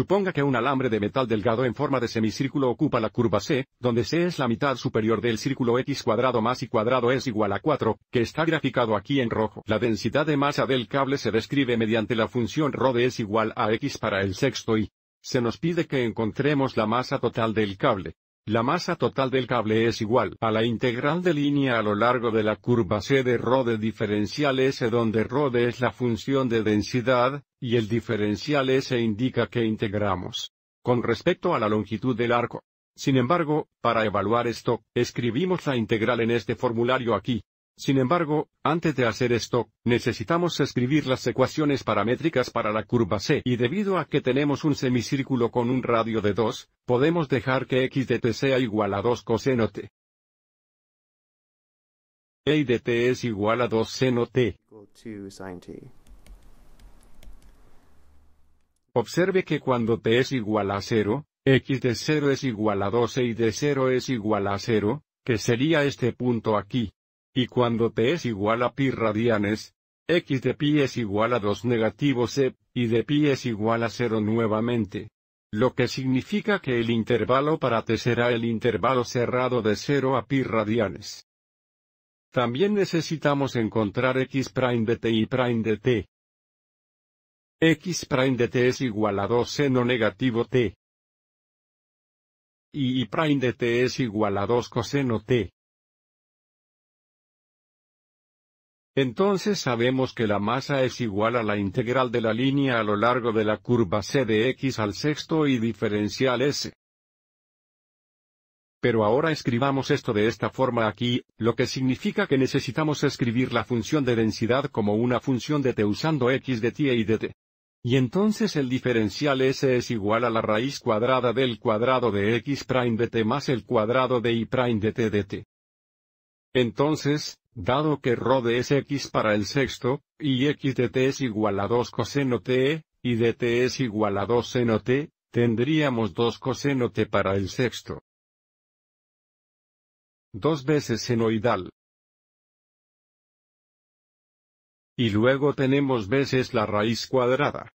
Suponga que un alambre de metal delgado en forma de semicírculo ocupa la curva C, donde C es la mitad superior del círculo X cuadrado más Y cuadrado es igual a 4, que está graficado aquí en rojo. La densidad de masa del cable se describe mediante la función ρ de es igual a X para el sexto y. Se nos pide que encontremos la masa total del cable. La masa total del cable es igual a la integral de línea a lo largo de la curva C de Rho de diferencial S donde de es la función de densidad, y el diferencial S indica que integramos. Con respecto a la longitud del arco. Sin embargo, para evaluar esto, escribimos la integral en este formulario aquí. Sin embargo, antes de hacer esto, necesitamos escribir las ecuaciones paramétricas para la curva C y debido a que tenemos un semicírculo con un radio de 2, podemos dejar que x de t sea igual a 2 coseno t. y de t es igual a 2 seno t. Observe que cuando t es igual a 0, x de 0 es igual a 2 y de 0 es igual a 0, que sería este punto aquí. Y cuando t es igual a pi radianes, x de pi es igual a 2 negativo c, y de pi es igual a 0 nuevamente. Lo que significa que el intervalo para t será el intervalo cerrado de 0 a pi radianes. También necesitamos encontrar x' prime de t y' prime de t. x' prime de t es igual a 2 seno negativo t. Y y' prime de t es igual a 2 coseno t. Entonces sabemos que la masa es igual a la integral de la línea a lo largo de la curva c de x al sexto y diferencial s. Pero ahora escribamos esto de esta forma aquí, lo que significa que necesitamos escribir la función de densidad como una función de t usando x de t y de t. Y entonces el diferencial s es igual a la raíz cuadrada del cuadrado de x prime de t más el cuadrado de y prime de t de t. Entonces, Dado que de es x para el sexto, y x de t es igual a 2 coseno t, y de t es igual a 2 seno t, tendríamos 2 coseno t para el sexto. Dos veces senoidal. Y luego tenemos veces la raíz cuadrada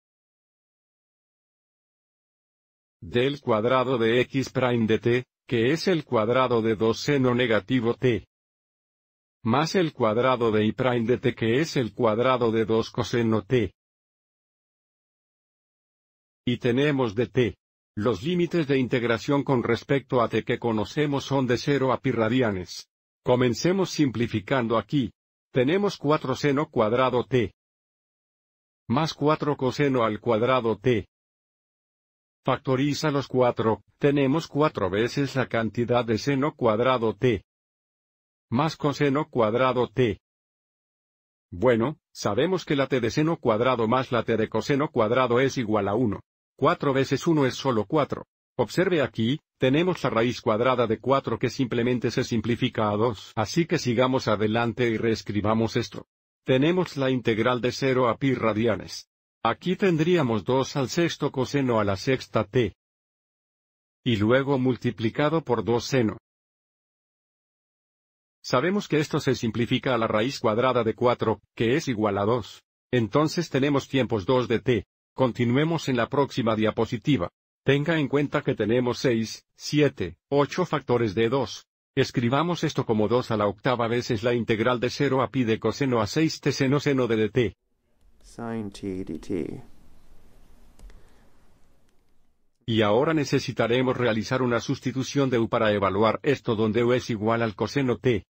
del cuadrado de x prime de t, que es el cuadrado de 2 seno negativo t más el cuadrado de y prime de t que es el cuadrado de 2 coseno t. Y tenemos de t. Los límites de integración con respecto a t que conocemos son de 0 a pi radianes. Comencemos simplificando aquí. Tenemos 4 seno cuadrado t. Más 4 coseno al cuadrado t. Factoriza los 4, tenemos 4 veces la cantidad de seno cuadrado t más coseno cuadrado t. Bueno, sabemos que la t de seno cuadrado más la t de coseno cuadrado es igual a 1. 4 veces 1 es solo 4. Observe aquí, tenemos la raíz cuadrada de 4 que simplemente se simplifica a 2. Así que sigamos adelante y reescribamos esto. Tenemos la integral de 0 a pi radianes. Aquí tendríamos 2 al sexto coseno a la sexta t. Y luego multiplicado por 2 seno. Sabemos que esto se simplifica a la raíz cuadrada de 4, que es igual a 2. Entonces tenemos tiempos 2 de t. Continuemos en la próxima diapositiva. Tenga en cuenta que tenemos 6, 7, 8 factores de 2. Escribamos esto como 2 a la octava veces la integral de 0 a pi de coseno a 6 t seno seno de dt. t dt. Y ahora necesitaremos realizar una sustitución de u para evaluar esto donde u es igual al coseno t.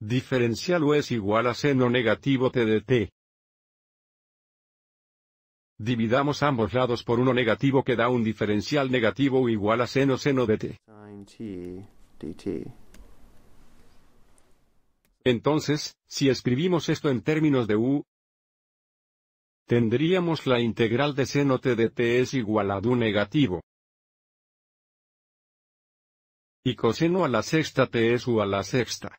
Diferencial U es igual a seno negativo T de T. Dividamos ambos lados por uno negativo que da un diferencial negativo U igual a seno seno de T. Entonces, si escribimos esto en términos de U, tendríamos la integral de seno t de t es igual a u negativo. Y coseno a la sexta t es u a la sexta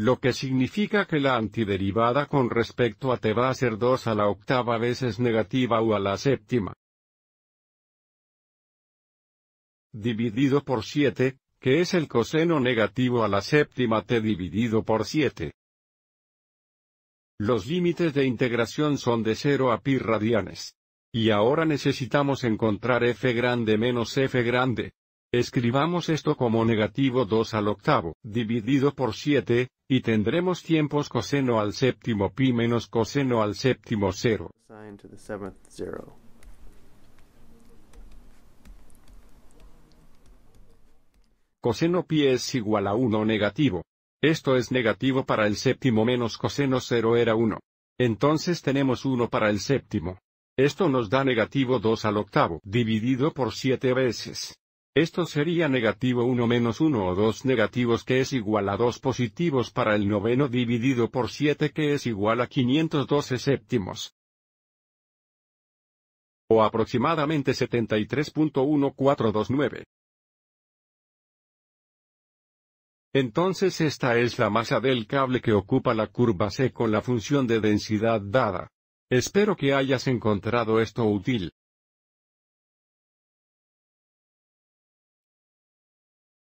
lo que significa que la antiderivada con respecto a t va a ser 2 a la octava veces negativa u a la séptima. Dividido por 7, que es el coseno negativo a la séptima t dividido por 7. Los límites de integración son de 0 a pi radianes. Y ahora necesitamos encontrar f grande menos f grande, Escribamos esto como negativo 2 al octavo, dividido por 7, y tendremos tiempos coseno al séptimo pi menos coseno al séptimo 0. Coseno pi es igual a 1 negativo. Esto es negativo para el séptimo menos coseno 0 era 1. Entonces tenemos 1 para el séptimo. Esto nos da negativo 2 al octavo, dividido por 7 veces. Esto sería negativo 1 menos 1 o 2 negativos que es igual a 2 positivos para el noveno dividido por 7 que es igual a 512 séptimos. O aproximadamente 73.1429. Entonces esta es la masa del cable que ocupa la curva C con la función de densidad dada. Espero que hayas encontrado esto útil.